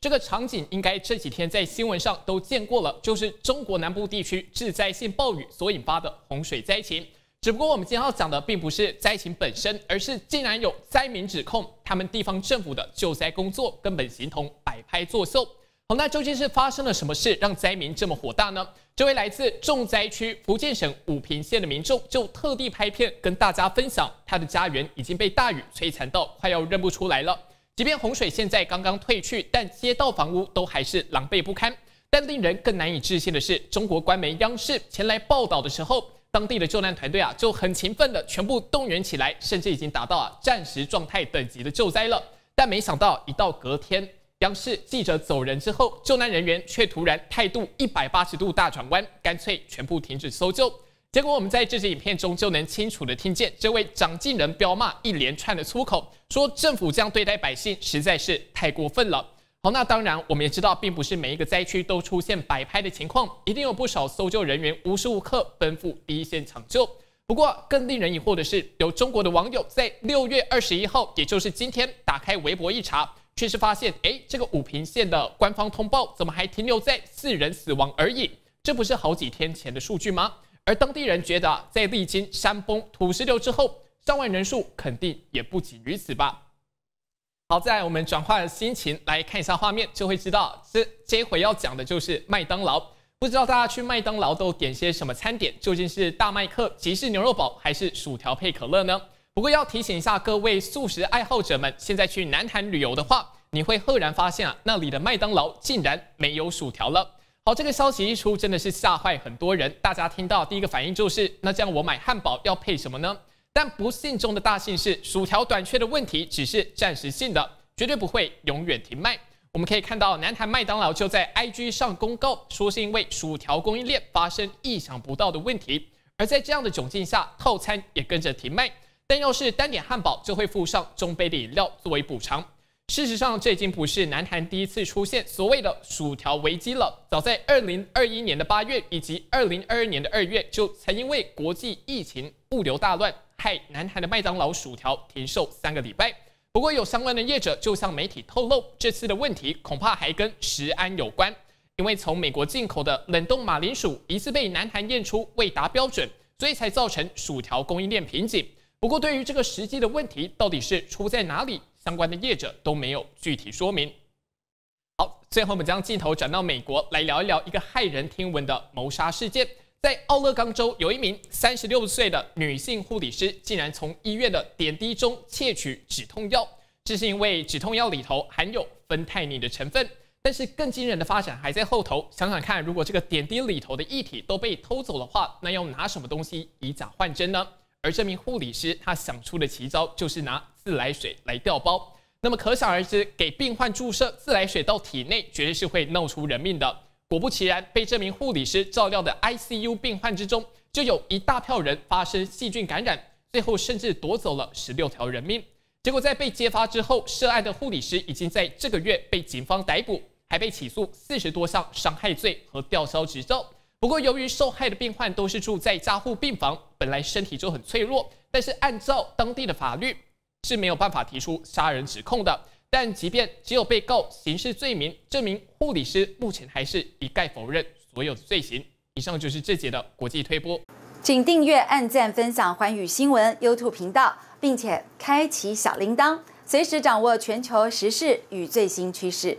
这个场景应该这几天在新闻上都见过了，就是中国南部地区致灾性暴雨所引发的洪水灾情。只不过我们今天要讲的并不是灾情本身，而是竟然有灾民指控他们地方政府的救灾工作根本形同摆拍作秀。好，那究竟是发生了什么事让灾民这么火大呢？这位来自重灾区福建省武平县的民众就特地拍片跟大家分享，他的家园已经被大雨摧残到快要认不出来了。即便洪水现在刚刚退去，但街道房屋都还是狼狈不堪。但令人更难以置信的是，中国官媒央视前来报道的时候，当地的救难团队啊就很勤奋的全部动员起来，甚至已经达到啊战时状态等级的救灾了。但没想到一到隔天，央视记者走人之后，救难人员却突然态度一百八十度大转弯，干脆全部停止搜救。结果，我们在这支影片中就能清楚的听见这位长进人彪骂一连串的粗口，说政府这样对待百姓实在是太过分了。好，那当然，我们也知道，并不是每一个灾区都出现摆拍的情况，一定有不少搜救人员无时无刻奔赴一线抢救。不过，更令人疑惑的是，有中国的网友在六月二十一号，也就是今天，打开微博一查，却是发现，哎，这个武平县的官方通报怎么还停留在四人死亡而已？这不是好几天前的数据吗？而当地人觉得，在历经山崩土石流之后，伤亡人数肯定也不仅于此吧。好在我们转换心情来看一下画面，就会知道这这回要讲的就是麦当劳。不知道大家去麦当劳都点些什么餐点？究竟是大麦克、吉士牛肉堡，还是薯条配可乐呢？不过要提醒一下各位素食爱好者们，现在去南韩旅游的话，你会赫然发现啊，那里的麦当劳竟然没有薯条了。好，这个消息一出，真的是吓坏很多人。大家听到第一个反应就是：那这样我买汉堡要配什么呢？但不幸中的大幸是，薯条短缺的问题只是暂时性的，绝对不会永远停卖。我们可以看到，南韩麦当劳就在 IG 上公告，说是因为薯条供应链发生意想不到的问题。而在这样的窘境下，套餐也跟着停卖，但要是单点汉堡，就会附上中杯的饮料作为补偿。事实上，这已经不是南韩第一次出现所谓的薯条危机了。早在二零二一年的八月，以及二零二二年的二月，就曾因为国际疫情物流大乱，害南韩的麦当劳薯条停售三个礼拜。不过，有相关的业者就向媒体透露，这次的问题恐怕还跟食安有关，因为从美国进口的冷冻马铃薯疑似被南韩验出未达标准，所以才造成薯条供应链瓶颈。不过，对于这个实际的问题，到底是出在哪里？相关的业者都没有具体说明。好，最后我们将镜头转到美国来聊一聊一个骇人听闻的谋杀事件。在奥勒冈州，有一名三十六岁的女性护理师竟然从医院的点滴中窃取止痛药。这是因为止痛药里头含有芬太尼的成分。但是更惊人的发展还在后头。想想看，如果这个点滴里头的液体都被偷走的话，那要拿什么东西以假换真呢？而这名护理师他想出的奇招就是拿自来水来调包，那么可想而知，给病患注射自来水到体内，绝对是会闹出人命的。果不其然，被这名护理师照料的 ICU 病患之中，就有一大票人发生细菌感染，最后甚至夺走了十六条人命。结果在被揭发之后，涉案的护理师已经在这个月被警方逮捕，还被起诉四十多项伤害罪和吊销执照。不过由于受害的病患都是住在加护病房。本来身体就很脆弱，但是按照当地的法律是没有办法提出杀人指控的。但即便只有被告刑事罪名，这名护理师目前还是一概否认所有的罪行。以上就是这节的国际推播，请订阅、按赞、分享欢宇新闻 YouTube 频道，并且开启小铃铛，随时掌握全球时事与最新趋势。